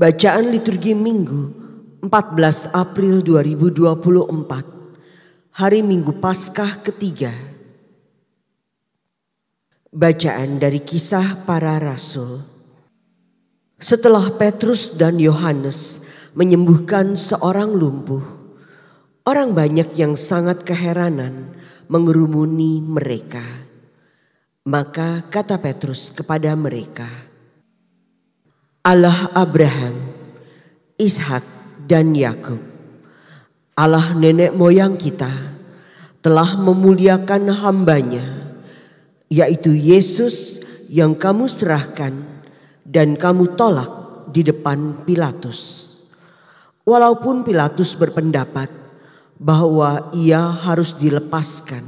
Bacaan liturgi Minggu 14 April 2024 Hari Minggu Paskah ketiga Bacaan dari kisah para rasul Setelah Petrus dan Yohanes menyembuhkan seorang lumpuh Orang banyak yang sangat keheranan mengerumuni mereka Maka kata Petrus kepada mereka Allah Abraham, Ishak, dan Yakub, Allah nenek moyang kita, telah memuliakan hambanya, yaitu Yesus yang kamu serahkan dan kamu tolak di depan Pilatus. Walaupun Pilatus berpendapat bahwa ia harus dilepaskan,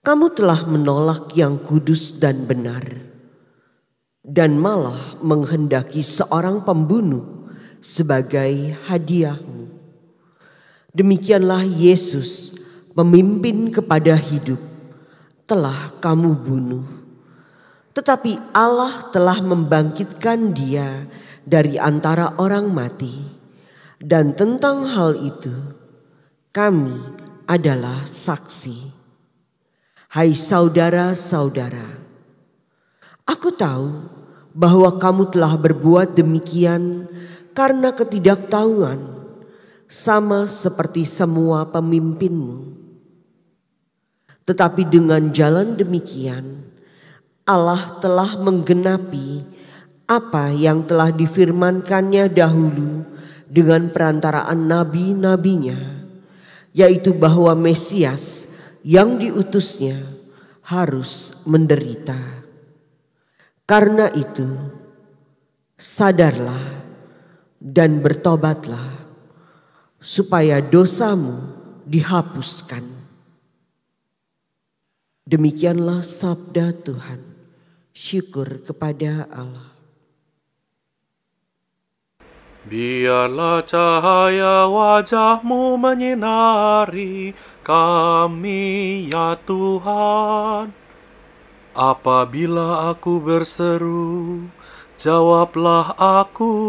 kamu telah menolak yang kudus dan benar dan malah menghendaki seorang pembunuh sebagai hadiahmu. Demikianlah Yesus, pemimpin kepada hidup, telah kamu bunuh. Tetapi Allah telah membangkitkan dia dari antara orang mati. Dan tentang hal itu, kami adalah saksi. Hai saudara-saudara, Aku tahu bahwa kamu telah berbuat demikian karena ketidaktahuan, sama seperti semua pemimpinmu. Tetapi dengan jalan demikian, Allah telah menggenapi apa yang telah difirmankannya dahulu dengan perantaraan nabi-nabinya, yaitu bahwa Mesias yang diutusnya harus menderita. Karena itu, sadarlah dan bertobatlah, supaya dosamu dihapuskan. Demikianlah sabda Tuhan. Syukur kepada Allah. Biarlah cahaya wajahmu menyinari kami ya Tuhan. Apabila aku berseru, jawablah aku,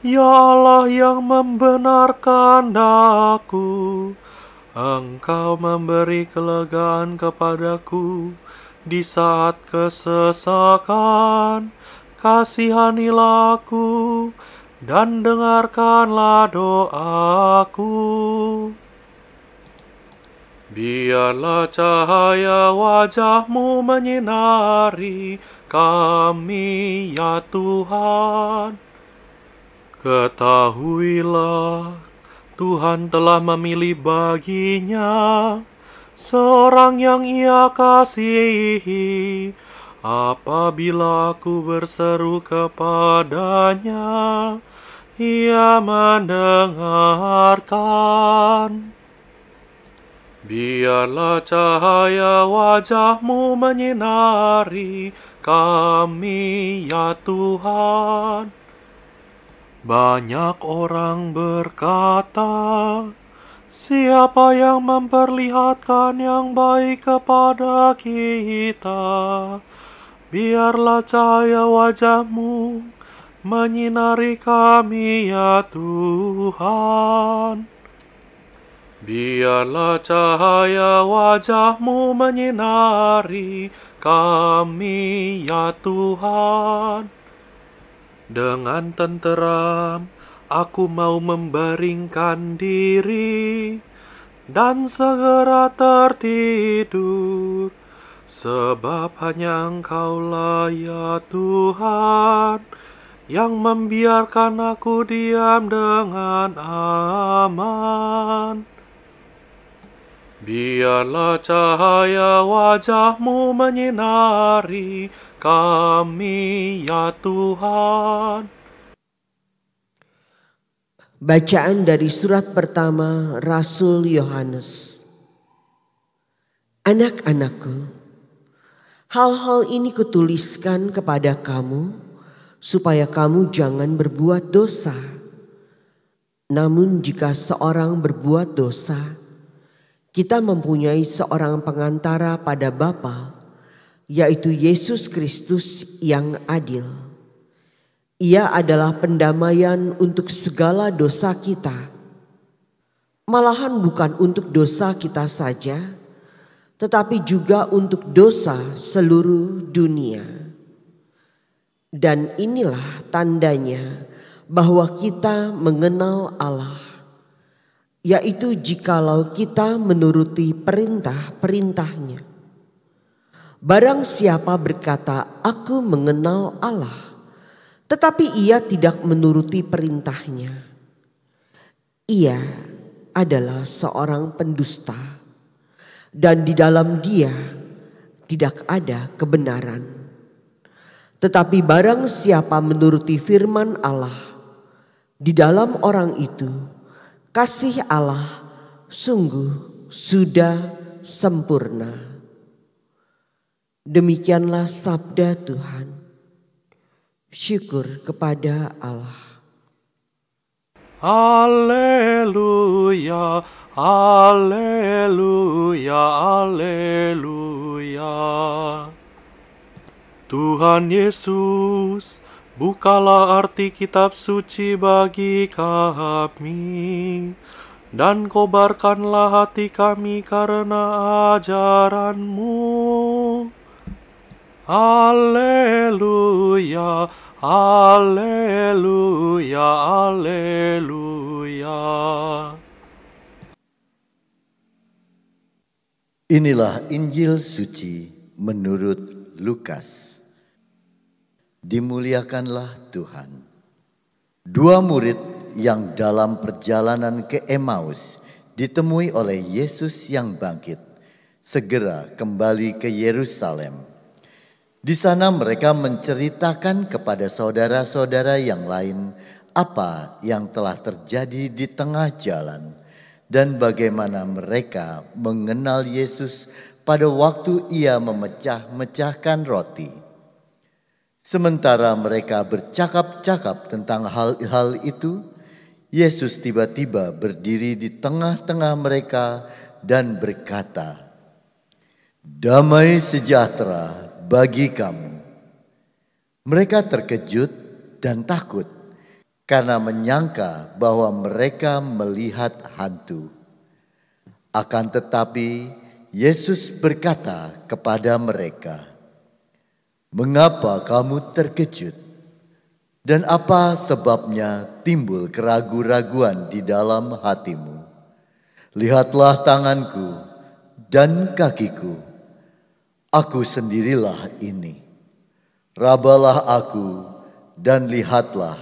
Ya Allah yang membenarkan aku. Engkau memberi kelegaan kepadaku di saat kesesakan. Kasihanilah aku dan dengarkanlah doaku. Biarlah cahaya wajahmu menyinari kami ya Tuhan. Ketahuilah Tuhan telah memilih baginya seorang yang ia kasihi. Apabila aku berseru kepadanya, ia mendengarkan. Biarlah cahaya wajahmu menyinari kami ya Tuhan. Banyak orang berkata, siapa yang memperlihatkan yang baik kepada kita? Biarlah cahaya wajahmu menyinari kami ya Tuhan. Biarlah cahaya wajahmu menyinari kami ya Tuhan Dengan tenteram aku mau membaringkan diri Dan segera tertidur Sebab hanya engkaulah ya Tuhan Yang membiarkan aku diam dengan aman Biarlah cahaya wajahmu menyinari kami ya Tuhan. Bacaan dari surat pertama Rasul Yohanes. Anak-anakku, hal-hal ini kutuliskan kepada kamu supaya kamu jangan berbuat dosa. Namun jika seorang berbuat dosa, kita mempunyai seorang pengantara pada Bapa, yaitu Yesus Kristus yang adil. Ia adalah pendamaian untuk segala dosa kita. Malahan bukan untuk dosa kita saja, tetapi juga untuk dosa seluruh dunia. Dan inilah tandanya bahwa kita mengenal Allah yaitu jikalau kita menuruti perintah-perintahnya. Barang siapa berkata, "Aku mengenal Allah," tetapi ia tidak menuruti perintahnya, ia adalah seorang pendusta, dan di dalam dia tidak ada kebenaran. Tetapi barang siapa menuruti firman Allah, di dalam orang itu Kasih Allah sungguh sudah sempurna. Demikianlah sabda Tuhan. Syukur kepada Allah. Haleluya, haleluya, haleluya. Tuhan Yesus, Bukalah arti kitab suci bagi kami, dan kobarkanlah hati kami karena ajaranmu. Haleluya, haleluya, haleluya. Inilah Injil suci menurut Lukas. Dimuliakanlah Tuhan. Dua murid yang dalam perjalanan ke Emmaus ditemui oleh Yesus yang bangkit, segera kembali ke Yerusalem. Di sana mereka menceritakan kepada saudara-saudara yang lain apa yang telah terjadi di tengah jalan dan bagaimana mereka mengenal Yesus pada waktu ia memecah-mecahkan roti Sementara mereka bercakap-cakap tentang hal-hal itu, Yesus tiba-tiba berdiri di tengah-tengah mereka dan berkata, "Damai sejahtera bagi kamu." Mereka terkejut dan takut karena menyangka bahwa mereka melihat hantu. Akan tetapi, Yesus berkata kepada mereka, Mengapa kamu terkejut? Dan apa sebabnya timbul keraguan-raguan di dalam hatimu? Lihatlah tanganku dan kakiku. Aku sendirilah ini. Rabalah aku dan lihatlah.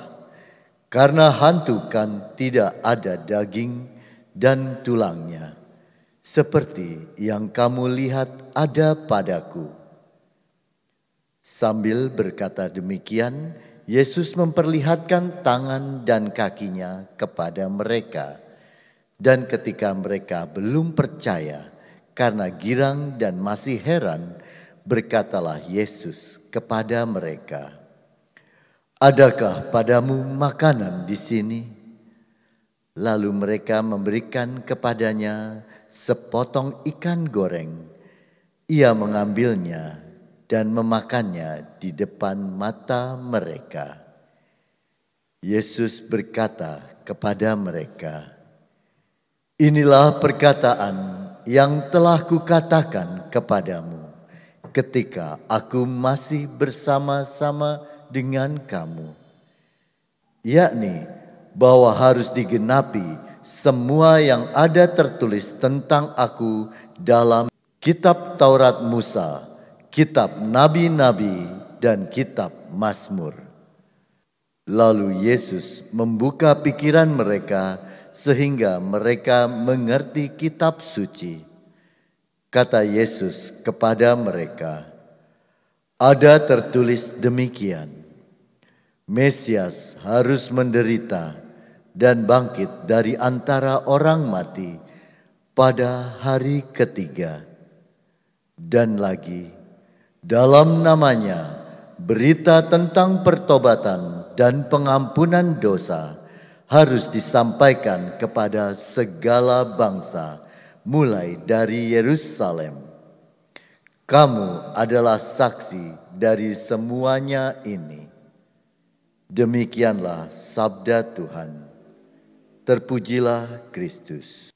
Karena hantu kan tidak ada daging dan tulangnya. Seperti yang kamu lihat ada padaku. Sambil berkata demikian, Yesus memperlihatkan tangan dan kakinya kepada mereka. Dan ketika mereka belum percaya karena girang dan masih heran, berkatalah Yesus kepada mereka, "Adakah padamu makanan di sini?" Lalu mereka memberikan kepadanya sepotong ikan goreng. Ia mengambilnya dan memakannya di depan mata mereka. Yesus berkata kepada mereka, Inilah perkataan yang telah kukatakan kepadamu ketika aku masih bersama-sama dengan kamu. Yakni bahwa harus digenapi semua yang ada tertulis tentang aku dalam kitab Taurat Musa kitab nabi-nabi dan kitab Mazmur. Lalu Yesus membuka pikiran mereka sehingga mereka mengerti kitab suci. Kata Yesus kepada mereka, "Ada tertulis demikian: Mesias harus menderita dan bangkit dari antara orang mati pada hari ketiga." Dan lagi, dalam namanya, berita tentang pertobatan dan pengampunan dosa harus disampaikan kepada segala bangsa, mulai dari Yerusalem. Kamu adalah saksi dari semuanya ini. Demikianlah sabda Tuhan. Terpujilah Kristus.